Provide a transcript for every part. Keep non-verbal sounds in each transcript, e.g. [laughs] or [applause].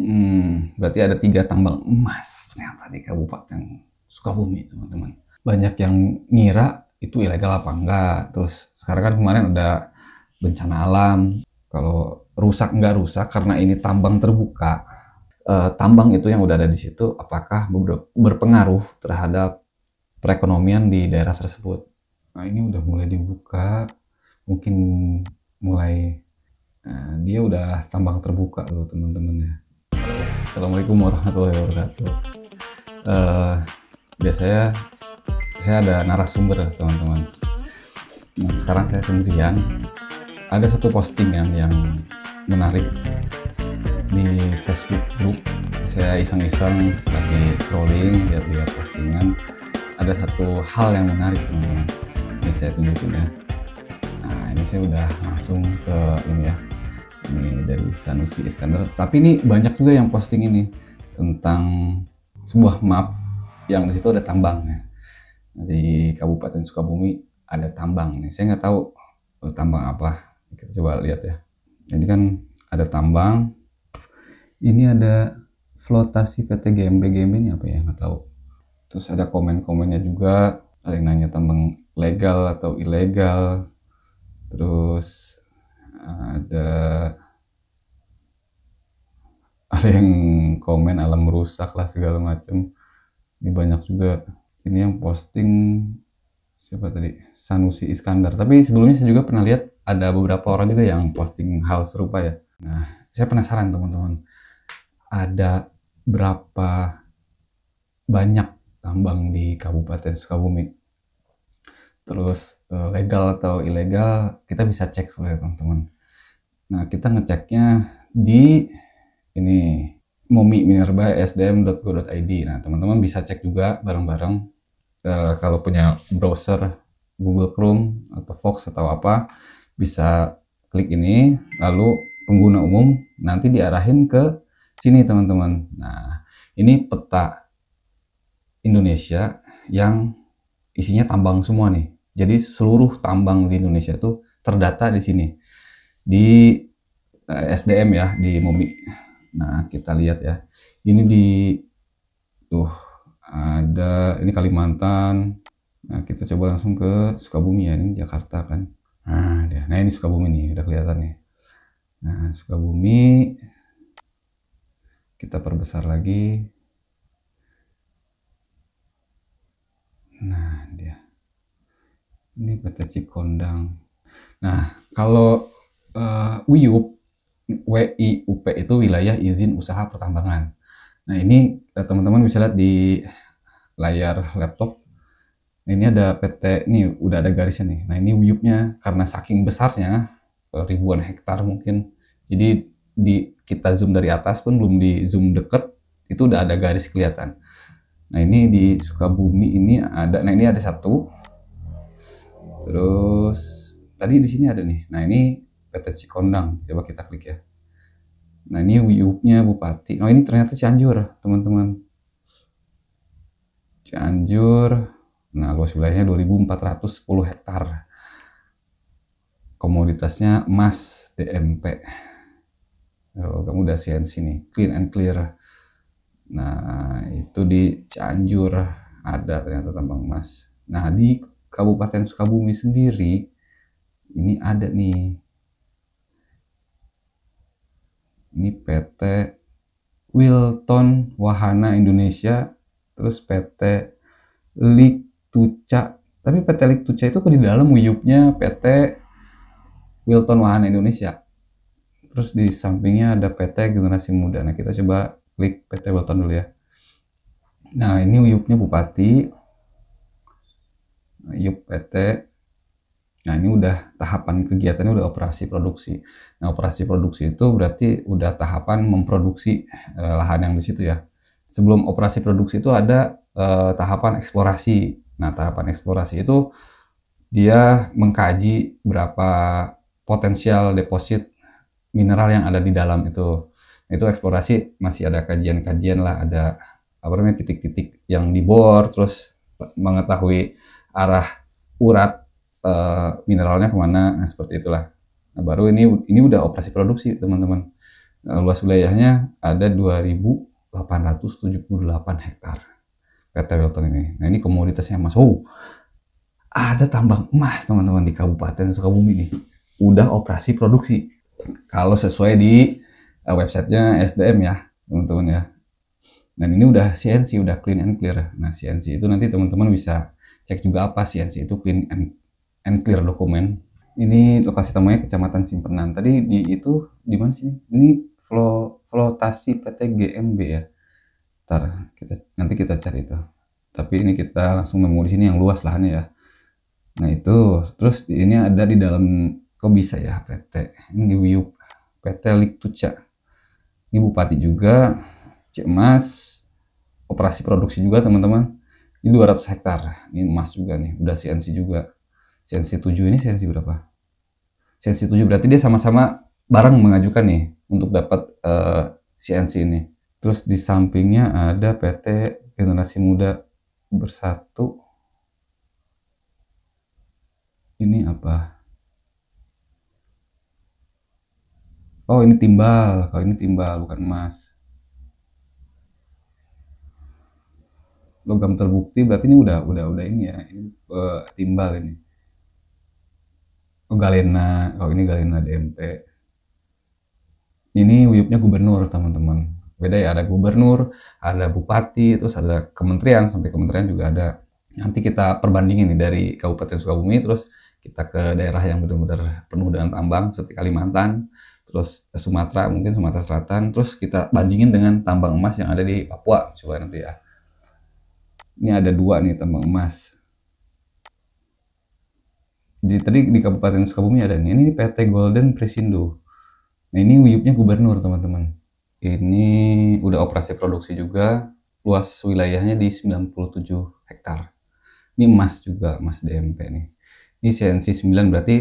Hmm, berarti ada tiga tambang emas ternyata di Kabupaten Sukabumi, teman-teman. Banyak yang ngira itu ilegal apa enggak. Terus sekarang kan kemarin ada bencana alam. Kalau rusak enggak rusak karena ini tambang terbuka, eh, tambang itu yang udah ada di situ apakah berpengaruh terhadap perekonomian di daerah tersebut. Nah, ini udah mulai dibuka, mungkin mulai Nah, dia udah tambang terbuka tuh teman-teman ya. Assalamualaikum warahmatullahi wabarakatuh. Uh, biasanya saya ada narasumber teman-teman. Nah, sekarang saya sendirian. Ada satu postingan yang menarik di Facebook group. Saya iseng-iseng lagi scrolling lihat-lihat postingan. Ada satu hal yang menarik teman-teman. Ini saya tunjukin ya. Nah ini saya udah langsung ke ini ya ini dari Sanusi Iskandar. Tapi ini banyak juga yang posting ini tentang sebuah map yang di situ ada tambangnya. Di Kabupaten Sukabumi ada tambang nih. Saya nggak tahu eh, tambang apa. Kita coba lihat ya. Jadi kan ada tambang. Ini ada flotasi PT GMB GMB ini apa ya? Nggak tahu. Terus ada komen-komennya juga. Ada yang nanya tambang legal atau ilegal. Terus eh, ada ada yang komen alam rusak lah segala macem ini banyak juga ini yang posting siapa tadi Sanusi Iskandar tapi sebelumnya saya juga pernah lihat ada beberapa orang juga yang posting hal serupa ya nah saya penasaran teman-teman ada berapa banyak tambang di Kabupaten Sukabumi terus eh, legal atau ilegal kita bisa cek sebenarnya teman-teman nah kita ngeceknya di ini Mumi Minerba sdm.go.id. Nah, teman-teman bisa cek juga bareng-bareng uh, kalau punya browser Google Chrome atau Fox atau apa bisa klik ini lalu pengguna umum nanti diarahin ke sini teman-teman. Nah, ini peta Indonesia yang isinya tambang semua nih. Jadi seluruh tambang di Indonesia itu terdata di sini di eh, SDM ya di Mumi. Nah, kita lihat ya. Ini di tuh ada ini Kalimantan. Nah, kita coba langsung ke Sukabumi ya. Ini Jakarta kan. Nah, dia. nah ini Sukabumi nih, udah kelihatan nih. Nah, Sukabumi kita perbesar lagi. Nah, dia. Ini peta Cikondang. Nah, kalau uh, Uyup WIUP itu wilayah izin usaha pertambangan. Nah ini eh, teman-teman bisa lihat di layar laptop. Ini ada PT, ini udah ada garisnya nih. Nah ini WIUP-nya karena saking besarnya eh, ribuan hektar mungkin. Jadi di kita zoom dari atas pun belum di zoom deket itu udah ada garis kelihatan. Nah ini di Sukabumi ini ada, nah ini ada satu. Terus tadi di sini ada nih. Nah ini PT Cikondang. Coba kita klik ya. Nah ini wiupnya Bupati. Oh ini ternyata Cianjur teman-teman. Cianjur. Nah luas wilayahnya 2410 hektar. Komoditasnya emas DMP. kamu udah CNC nih. Clean and clear. Nah itu di Cianjur ada ternyata tambang emas. Nah di Kabupaten Sukabumi sendiri ini ada nih ini PT Wilton Wahana Indonesia terus PT Liktuca tapi PT Liktuca itu di dalam wiyupnya PT Wilton Wahana Indonesia terus di sampingnya ada PT Generasi Muda nah kita coba klik PT Wilton dulu ya nah ini wiyupnya Bupati wiyup nah, PT Nah ini udah tahapan kegiatannya udah operasi produksi. Nah operasi produksi itu berarti udah tahapan memproduksi eh, lahan yang di situ ya. Sebelum operasi produksi itu ada eh, tahapan eksplorasi. Nah tahapan eksplorasi itu dia mengkaji berapa potensial deposit mineral yang ada di dalam itu. Itu eksplorasi masih ada kajian-kajian lah, ada apa namanya titik-titik yang dibor, terus mengetahui arah urat Eh, mineralnya kemana nah, seperti itulah nah, baru ini ini udah operasi produksi teman-teman nah, luas wilayahnya ada 2.878 hektar PT Wilton ini nah ini komoditasnya emas oh ada tambang emas teman-teman di Kabupaten Sukabumi nih udah operasi produksi kalau sesuai di uh, websitenya SDM ya teman-teman ya dan ini udah CNC udah clean and clear nah CNC itu nanti teman-teman bisa cek juga apa CNC itu clean and and clear dokumen. Ini lokasi temunya Kecamatan Simpenan. Tadi di itu di mana sih? Ini Flo, Flotasi PT GMB ya. Ntar kita nanti kita cari itu. Tapi ini kita langsung nemu di sini yang luas lahannya ya. Nah itu terus ini ada di dalam kok bisa ya PT ini Wiyup PT Liktuca ini bupati juga Cemas operasi produksi juga teman-teman ini 200 hektar ini emas juga nih udah CNC juga sensi 7 ini sensi berapa? Sensi 7 berarti dia sama-sama barang mengajukan nih untuk dapat uh, eh, CNC ini. Terus di sampingnya ada PT Generasi Muda Bersatu. Ini apa? Oh ini timbal, kalau ini timbal bukan emas. Logam terbukti berarti ini udah udah udah ini ya, ini uh, timbal ini oh, Galena kalau oh, ini Galena DMP ini wiyupnya gubernur teman-teman beda ya ada gubernur ada bupati terus ada kementerian sampai kementerian juga ada nanti kita perbandingin nih dari Kabupaten Sukabumi terus kita ke daerah yang benar-benar penuh dengan tambang seperti Kalimantan terus Sumatera mungkin Sumatera Selatan terus kita bandingin dengan tambang emas yang ada di Papua coba nanti ya ini ada dua nih tambang emas di tadi di Kabupaten Sukabumi ada nih. Ini PT Golden Presindo. Nah ini wiyupnya gubernur teman-teman. Ini udah operasi produksi juga. Luas wilayahnya di 97 hektar. Ini emas juga, emas DMP nih. Ini CNC 9 berarti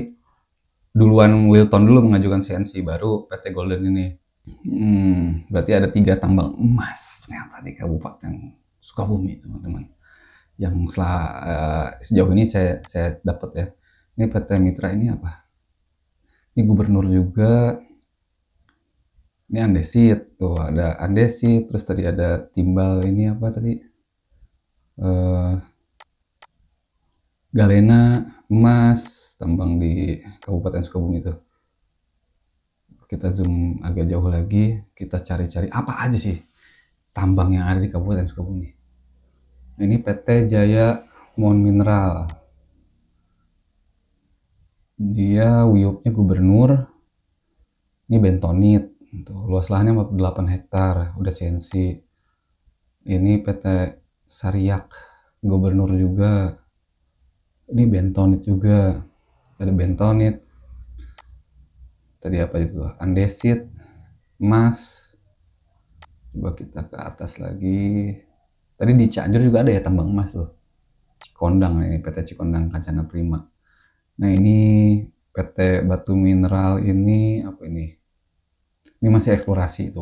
duluan Wilton dulu mengajukan CNC baru PT Golden ini. Hmm, berarti ada tiga tambang emas ternyata di Kabupaten Sukabumi teman-teman. Yang setelah eh, uh, sejauh ini saya saya dapat ya ini PT Mitra ini apa? Ini gubernur juga. Ini andesit. Tuh ada andesit, terus tadi ada timbal ini apa tadi? Uh, galena emas tambang di Kabupaten Sukabumi itu. Kita zoom agak jauh lagi, kita cari-cari apa aja sih tambang yang ada di Kabupaten Sukabumi. Ini PT Jaya Mon Mineral dia Wiyuknya gubernur ini bentonit gitu. luas lahannya 48 hektar udah CNC ini PT Sariak gubernur juga ini bentonit juga ada bentonit tadi apa itu andesit emas coba kita ke atas lagi tadi di Cianjur juga ada ya tambang emas tuh Cikondang ini PT Cikondang Kancana Prima Nah ini PT Batu Mineral ini apa ini? Ini masih eksplorasi itu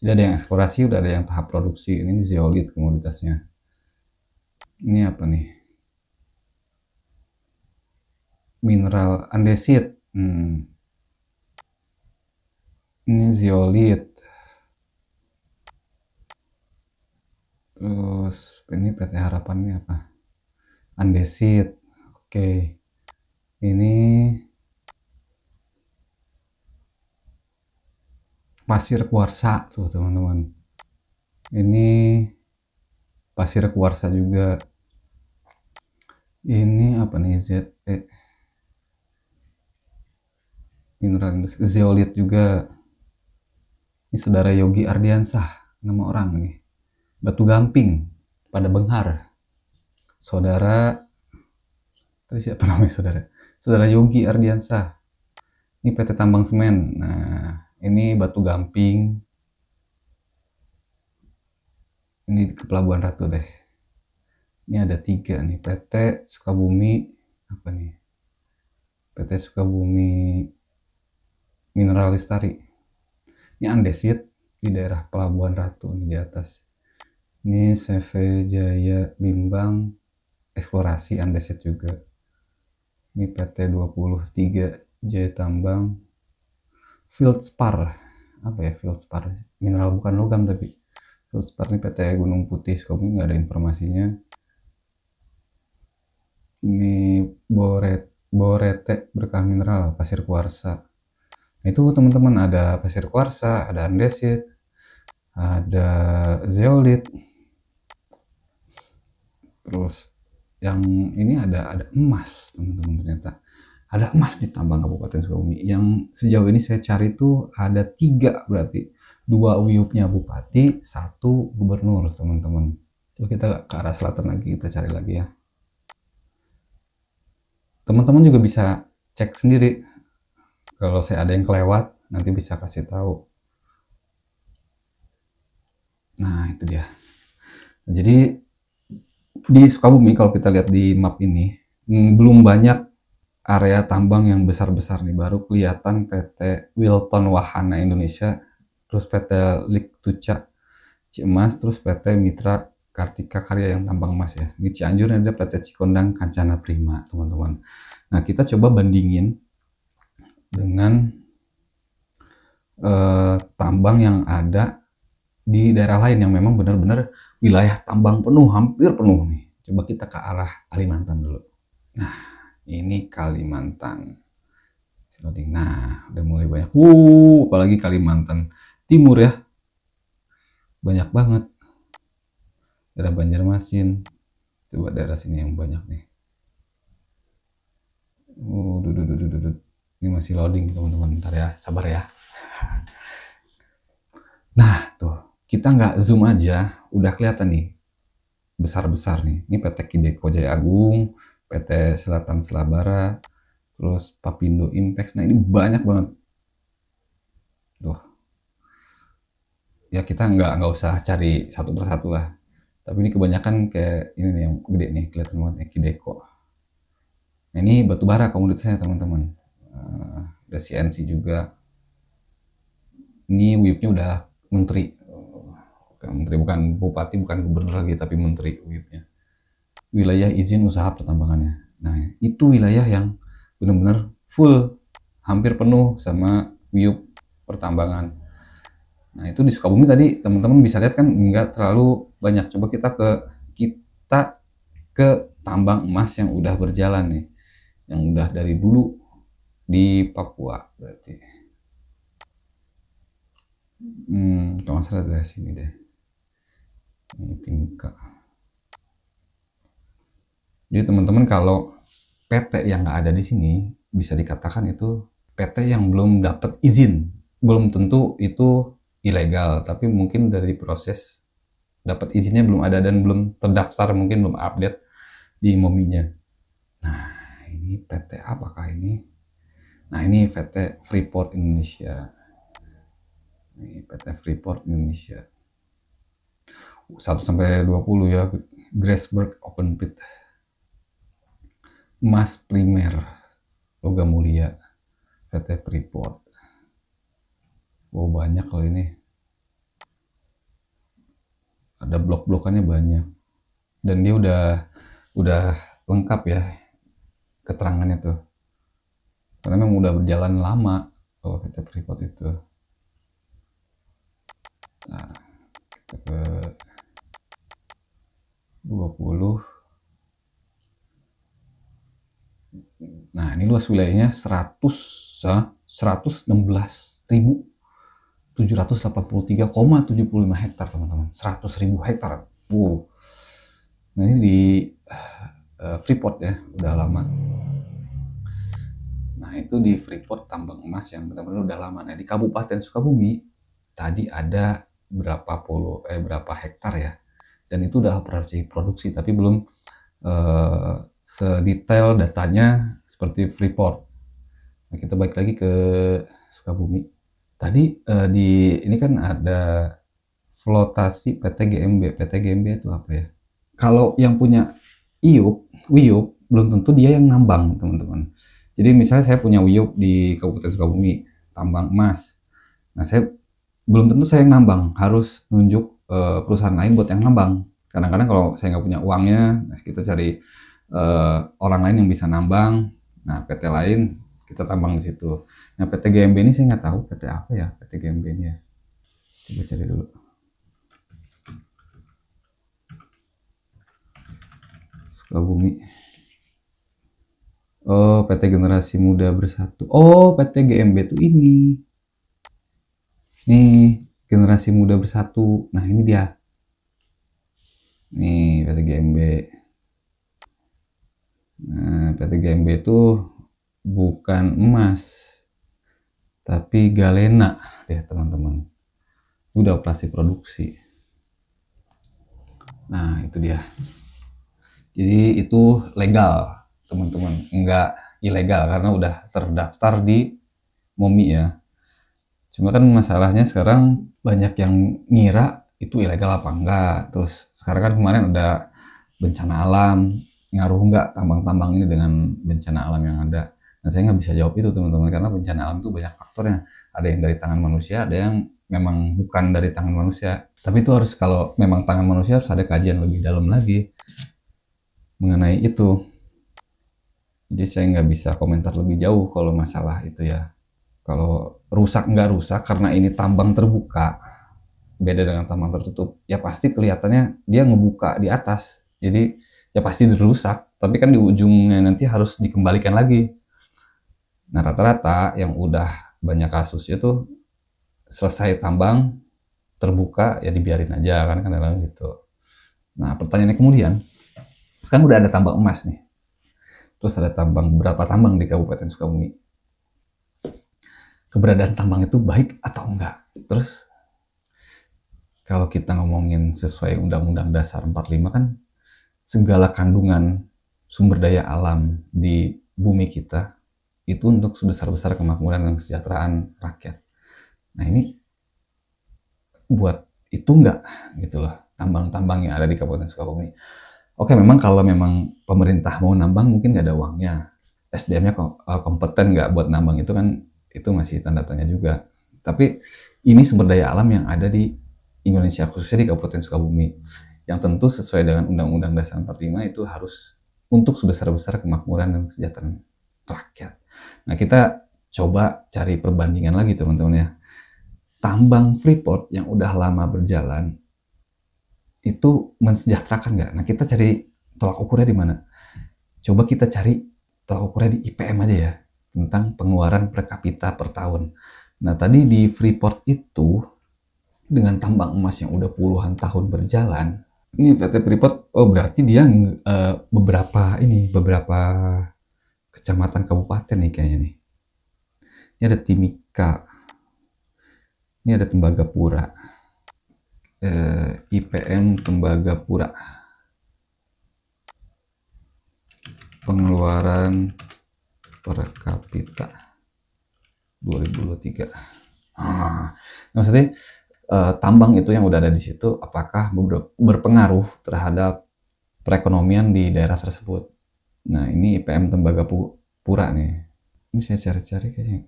Jadi ada yang eksplorasi, udah ada yang tahap produksi. Ini zeolit komoditasnya. Ini apa nih? Mineral andesit. Hmm. Ini zeolit. Terus ini PT Harapan ini apa? Andesit. Oke. Okay ini pasir kuarsa tuh teman-teman ini pasir kuarsa juga ini apa nih Z eh, mineral zeolit juga ini saudara Yogi Ardiansah nama orang nih batu gamping pada Benghar saudara tadi siapa namanya saudara saudara Yogi Ardiansa, Ini PT Tambang Semen. Nah, ini Batu Gamping. Ini ke Pelabuhan Ratu deh. Ini ada tiga nih, PT Sukabumi, apa nih? PT Sukabumi Mineral Lestari. Ini Andesit di daerah Pelabuhan Ratu nih di atas. Ini CV Jaya Bimbang Eksplorasi Andesit juga ini PT 23 J Tambang Fieldspar apa ya Fieldspar mineral bukan logam tapi Fieldspar ini PT Gunung Putih kami nggak ada informasinya ini boret borete berkah mineral pasir kuarsa nah, itu teman-teman ada pasir kuarsa ada andesit ada zeolit terus yang ini ada ada emas teman-teman ternyata ada emas di tambang Kabupaten Sukabumi yang sejauh ini saya cari tuh ada tiga berarti dua wiyupnya bupati satu gubernur teman-teman Coba kita ke arah selatan lagi kita cari lagi ya teman-teman juga bisa cek sendiri kalau saya ada yang kelewat nanti bisa kasih tahu nah itu dia jadi di Sukabumi kalau kita lihat di map ini hmm, belum banyak area tambang yang besar-besar nih baru kelihatan PT Wilton Wahana Indonesia terus PT Liktuca Cimas terus PT Mitra Kartika Karya yang tambang emas ya di Cianjur ada PT Cikondang Kancana Prima teman-teman nah kita coba bandingin dengan eh, tambang yang ada di daerah lain yang memang benar-benar wilayah tambang penuh, hampir penuh nih. Coba kita ke arah Kalimantan dulu. Nah, ini Kalimantan. Nah, udah mulai banyak. Uh, apalagi Kalimantan Timur ya. Banyak banget. Daerah Banjarmasin. Coba daerah sini yang banyak nih. Uh, duduk, duduk, duduk. Ini masih loading teman-teman. Ntar ya, sabar ya. [laughs] Nah, tuh. Kita nggak zoom aja, udah kelihatan nih besar-besar nih. Ini PT Kideko Jaya Agung, PT Selatan Selabara, terus Papindo Impex. Nah ini banyak banget. Tuh. Ya kita nggak nggak usah cari satu persatu lah. Tapi ini kebanyakan kayak ini nih yang gede nih kelihatan banget ya Kideko. Nah, ini batubara komoditasnya teman-teman. Uh, ada CNC juga. Ini wipnya udah menteri menteri bukan bupati bukan gubernur lagi tapi menteri ya. wilayah izin usaha pertambangannya nah itu wilayah yang benar-benar full hampir penuh sama WIB pertambangan nah itu di Sukabumi tadi teman-teman bisa lihat kan nggak terlalu banyak coba kita ke kita ke tambang emas yang udah berjalan nih yang udah dari dulu di Papua berarti hmm, tolong salah sini deh ini jadi teman-teman kalau PT yang nggak ada di sini bisa dikatakan itu PT yang belum dapat izin belum tentu itu ilegal tapi mungkin dari proses dapat izinnya belum ada dan belum terdaftar mungkin belum update di mominya nah ini PT apakah ini nah ini PT Freeport Indonesia ini PT Freeport Indonesia 1 sampai 20 ya Grassberg Open Pit emas Primer Logam Mulia PT Freeport wow banyak loh ini ada blok-blokannya banyak dan dia udah udah lengkap ya keterangannya tuh karena memang udah berjalan lama oh PT Freeport itu nah kita ke 20 Nah, ini luas wilayahnya 100 116.783,75 eh, hektar, teman-teman. 100.000 hektar. Wow. Nah, ini di uh, Freeport ya, udah lama. Nah, itu di Freeport tambang emas yang benar-benar udah lama. Nah, di Kabupaten Sukabumi tadi ada berapa puluh eh berapa hektar ya? dan itu udah operasi produksi tapi belum uh, sedetail datanya seperti Freeport. Nah, kita balik lagi ke Sukabumi. Tadi uh, di ini kan ada flotasi PT GMB. PT GMB itu apa ya? Kalau yang punya IUP, WIUP belum tentu dia yang nambang, teman-teman. Jadi misalnya saya punya WIUP di Kabupaten Sukabumi, tambang emas. Nah, saya belum tentu saya yang nambang, harus nunjuk uh, perusahaan lain buat yang nambang. Kadang-kadang kalau saya nggak punya uangnya, nah kita cari uh, orang lain yang bisa nambang. Nah PT lain kita tambang di situ. Nah PT GMB ini saya nggak tahu PT apa ya PT GMB ini ya. Coba cari dulu. Sukabumi. Oh, PT Generasi Muda Bersatu. Oh, PT GMB itu ini. Nih, generasi muda bersatu nah ini dia nih PT GMB nah PT GMB itu bukan emas tapi galena deh teman-teman udah operasi produksi nah itu dia jadi itu legal teman-teman Enggak ilegal karena udah terdaftar di MOMI ya Cuma kan masalahnya sekarang banyak yang ngira itu ilegal apa enggak. Terus sekarang kan kemarin ada bencana alam, ngaruh enggak tambang-tambang ini dengan bencana alam yang ada. Nah saya nggak bisa jawab itu teman-teman karena bencana alam itu banyak faktornya. Ada yang dari tangan manusia, ada yang memang bukan dari tangan manusia. Tapi itu harus kalau memang tangan manusia harus ada kajian lebih dalam lagi mengenai itu. Jadi saya nggak bisa komentar lebih jauh kalau masalah itu ya. Kalau rusak nggak rusak karena ini tambang terbuka, beda dengan tambang tertutup, ya pasti kelihatannya dia ngebuka di atas. Jadi ya pasti dirusak, tapi kan di ujungnya nanti harus dikembalikan lagi. Nah rata-rata yang udah banyak kasus itu selesai tambang terbuka ya dibiarin aja kan kadang-kadang gitu. Nah pertanyaannya kemudian, sekarang udah ada tambang emas nih, terus ada tambang berapa tambang di Kabupaten Sukabumi? keberadaan tambang itu baik atau enggak. Terus kalau kita ngomongin sesuai Undang-Undang Dasar 45 kan segala kandungan sumber daya alam di bumi kita itu untuk sebesar-besar kemakmuran dan kesejahteraan rakyat. Nah ini buat itu enggak gitu loh tambang-tambang yang ada di Kabupaten Sukabumi. Oke memang kalau memang pemerintah mau nambang mungkin nggak ada uangnya. SDM-nya eh, kompeten nggak buat nambang itu kan itu masih tanda tanya juga. Tapi ini sumber daya alam yang ada di Indonesia khususnya di Kabupaten Sukabumi yang tentu sesuai dengan Undang-Undang Dasar 45 itu harus untuk sebesar-besar kemakmuran dan kesejahteraan rakyat. Nah kita coba cari perbandingan lagi teman-teman ya. Tambang Freeport yang udah lama berjalan itu mensejahterakan nggak? Nah kita cari tolak ukurnya di mana? Coba kita cari tolak ukurnya di IPM aja ya tentang pengeluaran per kapita per tahun. Nah, tadi di Freeport itu dengan tambang emas yang udah puluhan tahun berjalan, ini PT Freeport oh berarti dia uh, beberapa ini beberapa kecamatan kabupaten nih kayaknya nih. Ini ada Timika. Ini ada Tembagapura. Uh, eh, IPM Tembagapura. Pengeluaran per kapita 2023 ah, maksudnya eh, tambang itu yang udah ada di situ apakah berpengaruh terhadap perekonomian di daerah tersebut nah ini IPM Tembaga Pura nih ini saya cari-cari kayaknya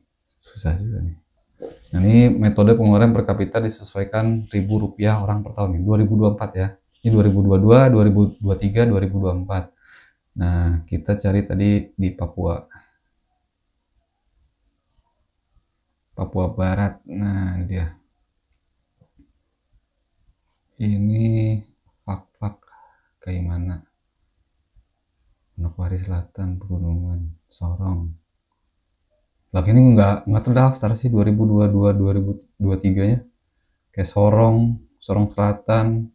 susah juga nih Nah, ini metode pengeluaran per kapita disesuaikan ribu rupiah orang per tahun ini 2024 ya. Ini 2022, 2023, 2024. Nah, kita cari tadi di Papua. Papua Barat nah dia ini fak-fak kayak mana Manokwari Selatan Pegunungan Sorong lagi ini nggak nggak terdaftar sih 2022 2023 nya kayak Sorong Sorong Selatan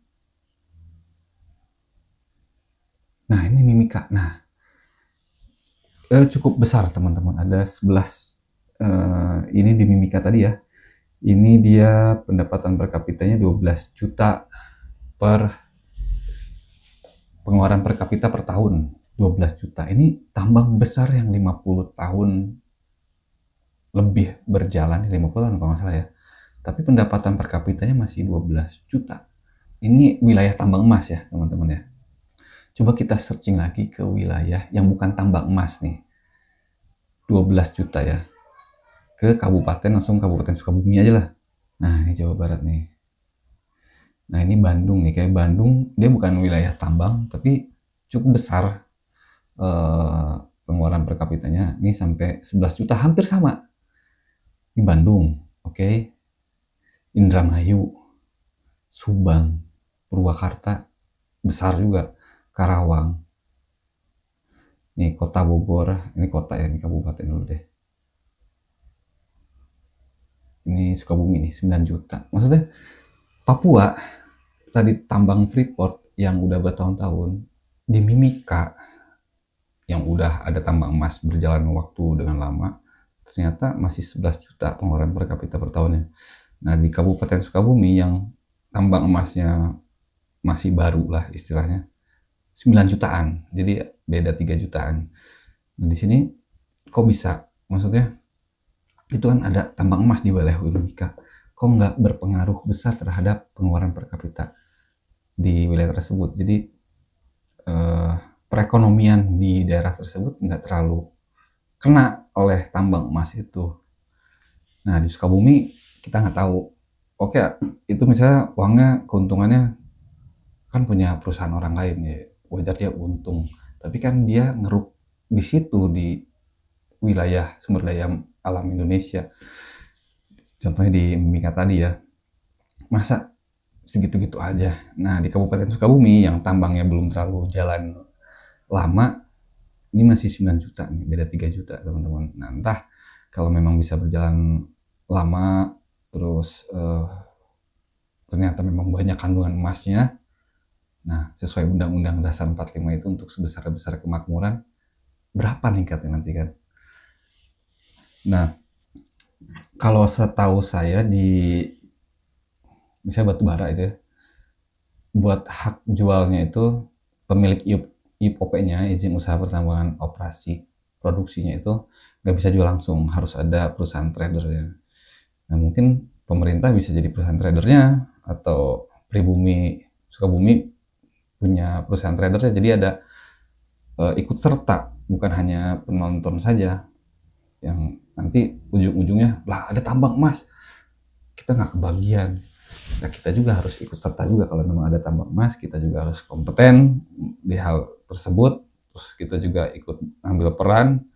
nah ini Mimika nah eh, cukup besar teman-teman ada 11 uh, ini di Mimika tadi ya. Ini dia pendapatan per kapitanya 12 juta per pengeluaran per kapita per tahun. 12 juta. Ini tambang besar yang 50 tahun lebih berjalan, 50 tahun kalau nggak salah ya. Tapi pendapatan per kapitanya masih 12 juta. Ini wilayah tambang emas ya, teman-teman ya. Coba kita searching lagi ke wilayah yang bukan tambang emas nih. 12 juta ya ke kabupaten langsung kabupaten Sukabumi aja lah nah ini Jawa Barat nih nah ini Bandung nih kayak Bandung dia bukan wilayah tambang tapi cukup besar eh, pengeluaran per kapitanya ini sampai 11 juta hampir sama di Bandung oke okay? Indramayu Subang Purwakarta besar juga Karawang ini kota Bogor ini kota ya ini kabupaten dulu deh ini Sukabumi nih 9 juta maksudnya Papua tadi tambang Freeport yang udah bertahun-tahun di Mimika yang udah ada tambang emas berjalan waktu dengan lama ternyata masih 11 juta pengeluaran per kapita per tahunnya nah di Kabupaten Sukabumi yang tambang emasnya masih baru lah istilahnya 9 jutaan jadi beda 3 jutaan nah di sini kok bisa maksudnya itu kan ada tambang emas di wilayah Wimika kok nggak berpengaruh besar terhadap pengeluaran per kapita di wilayah tersebut jadi eh, perekonomian di daerah tersebut nggak terlalu kena oleh tambang emas itu nah di Sukabumi kita nggak tahu oke itu misalnya uangnya keuntungannya kan punya perusahaan orang lain ya wajar dia untung tapi kan dia ngeruk di situ di wilayah sumber daya alam Indonesia contohnya di Mimika tadi ya masa segitu-gitu aja nah di Kabupaten Sukabumi yang tambangnya belum terlalu jalan lama ini masih 9 juta nih beda 3 juta teman-teman nah entah kalau memang bisa berjalan lama terus uh, ternyata memang banyak kandungan emasnya nah sesuai undang-undang dasar 45 itu untuk sebesar-besar kemakmuran berapa ningkatnya nanti kan Nah, kalau setahu saya di misalnya batu bara itu ya, buat hak jualnya itu pemilik IUP IUP-nya izin usaha pertambangan operasi produksinya itu nggak bisa jual langsung harus ada perusahaan tradernya. Nah mungkin pemerintah bisa jadi perusahaan tradernya atau pribumi Sukabumi punya perusahaan tradernya jadi ada e, ikut serta bukan hanya penonton saja yang nanti ujung-ujungnya lah ada tambang emas kita nggak kebagian nah kita juga harus ikut serta juga kalau memang ada tambang emas kita juga harus kompeten di hal tersebut terus kita juga ikut ambil peran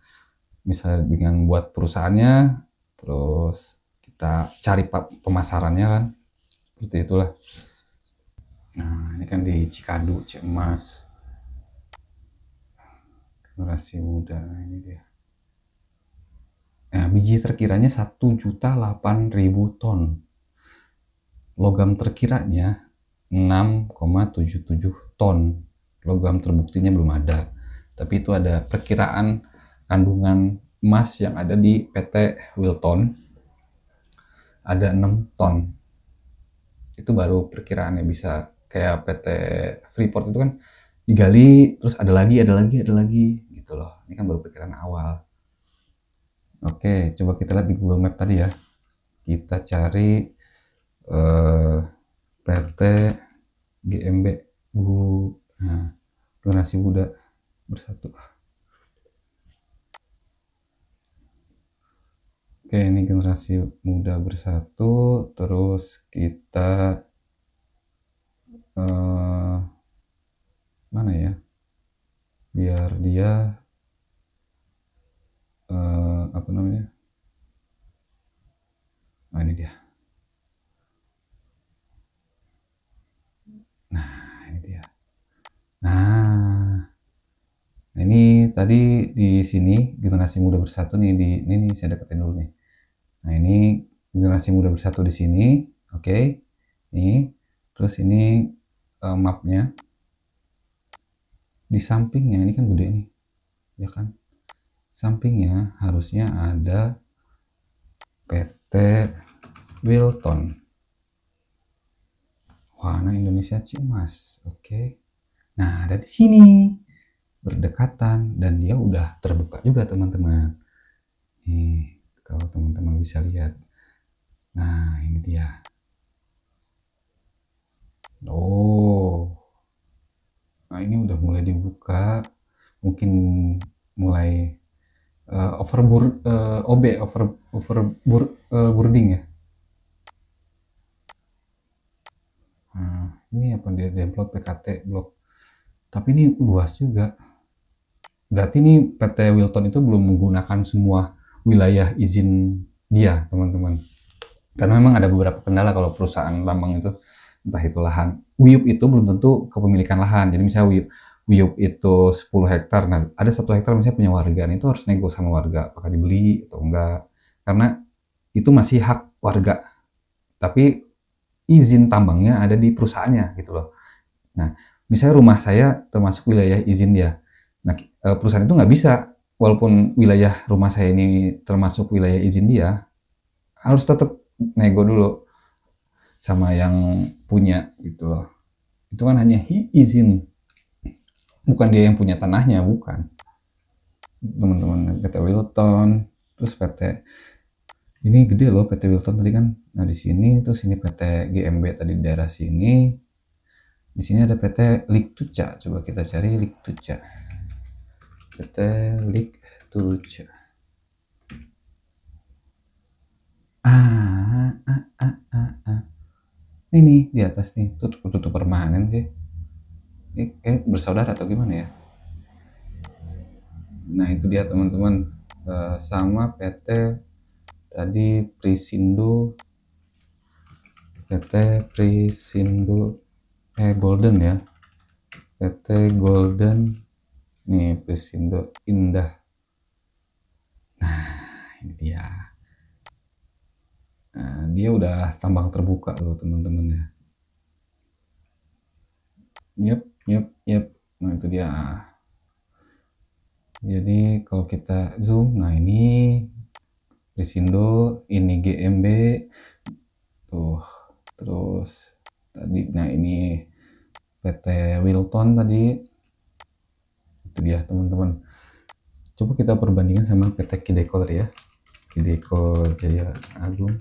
misalnya dengan buat perusahaannya terus kita cari pemasarannya kan seperti itulah nah ini kan di Cikadu Cik Emas generasi muda nah ini dia Nah, biji terkiranya ribu ton. Logam terkiranya 6,77 ton. Logam terbuktinya belum ada. Tapi itu ada perkiraan kandungan emas yang ada di PT Wilton. Ada 6 ton. Itu baru perkiraannya bisa kayak PT Freeport itu kan digali terus ada lagi, ada lagi, ada lagi gitu loh. Ini kan baru perkiraan awal Oke, coba kita lihat di Google Map tadi ya. Kita cari eh, PT GMB Bu nah, Generasi Muda Bersatu. Oke, ini generasi muda bersatu. Terus kita eh, mana ya? Biar dia uh, apa namanya nah ini dia nah ini dia nah ini tadi di sini generasi muda bersatu nih di ini nih saya deketin dulu nih nah ini generasi muda bersatu di sini oke okay. ini terus ini uh, mapnya di sampingnya ini kan gede nih ya kan sampingnya harusnya ada PT Wilton Warna Indonesia Cimas oke okay. nah ada di sini berdekatan dan dia udah terbuka juga teman-teman nih kalau teman-teman bisa lihat nah ini dia oh nah ini udah mulai dibuka mungkin mulai uh, eh, overbur uh, eh, OB over overbur uh, eh, boarding ya. Nah, ini apa dia download PKT blok. Tapi ini luas juga. Berarti ini PT Wilton itu belum menggunakan semua wilayah izin dia, teman-teman. Karena memang ada beberapa kendala kalau perusahaan lambang itu entah itu lahan. Wiyup itu belum tentu kepemilikan lahan. Jadi misalnya Wiyup Wiyup itu 10 hektar. Nah, ada satu hektar misalnya punya warga, nah, itu harus nego sama warga apakah dibeli atau enggak. Karena itu masih hak warga. Tapi izin tambangnya ada di perusahaannya gitu loh. Nah, misalnya rumah saya termasuk wilayah izin dia. Nah, eh, perusahaan itu nggak bisa walaupun wilayah rumah saya ini termasuk wilayah izin dia harus tetap nego dulu sama yang punya gitu loh. Itu kan hanya izin bukan dia yang punya tanahnya bukan teman-teman PT Wilton terus PT ini gede loh PT Wilton tadi kan nah di sini terus ini PT GMB tadi di daerah sini di sini ada PT Liktuca coba kita cari Liktuca PT Liktuca ah ah ah ah, ah. ini di atas nih tutup tutup permanen sih ini eh, kayak eh, bersaudara atau gimana ya nah itu dia teman-teman uh, sama PT tadi Prisindo PT Prisindo eh Golden ya PT Golden nih Prisindo Indah nah ini dia nah, dia udah tambang terbuka tuh teman-teman ya yep Yep, yep. Nah, itu dia. Jadi kalau kita zoom, nah ini Resindo, ini GMB. Tuh, terus tadi nah ini PT Wilton tadi. Itu dia, teman-teman. Coba kita perbandingan sama PT Kidekor ya. Kidekor Jaya Agung.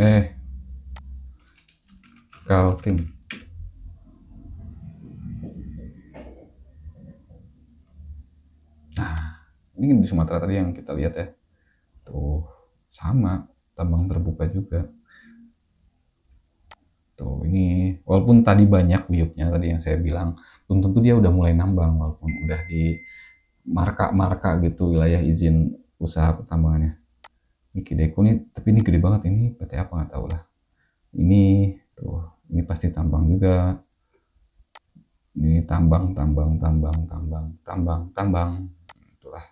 Eh, Kaltim nah ini di Sumatera tadi yang kita lihat ya tuh sama tambang terbuka juga tuh ini walaupun tadi banyak biuknya tadi yang saya bilang belum tentu dia udah mulai nambang walaupun udah di marka-marka gitu wilayah izin usaha pertambangannya ini Kideku nih tapi ini gede banget ini PT apa nggak tahu lah ini tuh ini pasti tambang juga ini tambang tambang tambang tambang tambang tambang itulah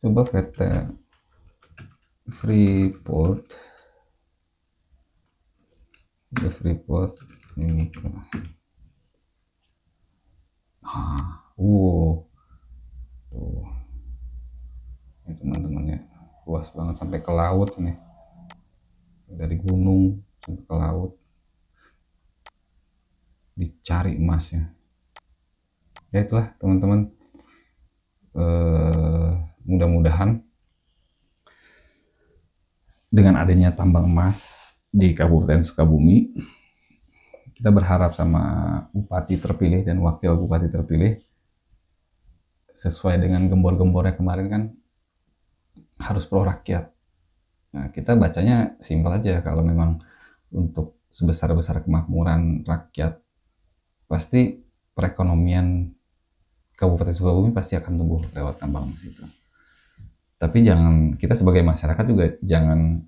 coba VT Freeport The Freeport ini ke ah wow tuh ini teman temannya luas banget sampai ke laut nih dari gunung ke laut dicari emasnya ya itulah teman-teman eh, mudah-mudahan dengan adanya tambang emas di Kabupaten Sukabumi kita berharap sama bupati terpilih dan wakil bupati terpilih sesuai dengan gembor-gembornya kemarin kan harus pro rakyat. Nah, kita bacanya simpel aja kalau memang untuk sebesar-besar kemakmuran rakyat, pasti perekonomian Kabupaten Sukabumi pasti akan tumbuh lewat tambang emas itu. Tapi jangan kita sebagai masyarakat juga jangan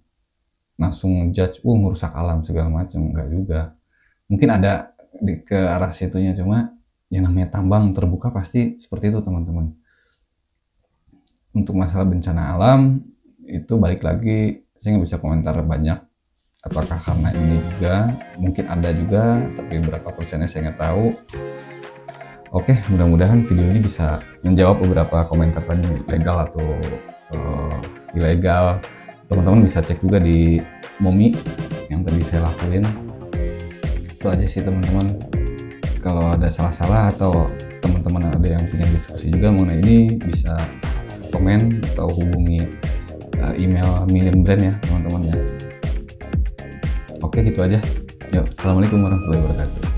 langsung judge, uh merusak alam segala macam, enggak juga. Mungkin ada di, ke arah situnya cuma yang namanya tambang terbuka pasti seperti itu teman-teman. Untuk masalah bencana alam itu balik lagi saya nggak bisa komentar banyak apakah karena ini juga mungkin ada juga tapi berapa persennya saya nggak tahu oke mudah-mudahan video ini bisa menjawab beberapa komentar tadi legal atau uh, ilegal teman-teman bisa cek juga di momi yang tadi saya lakuin itu aja sih teman-teman kalau ada salah-salah atau teman-teman ada yang punya diskusi juga mengenai ini bisa komen atau hubungi eh, email Million Brand ya teman-teman ya Oke gitu aja. Yuk, assalamualaikum warahmatullahi wabarakatuh.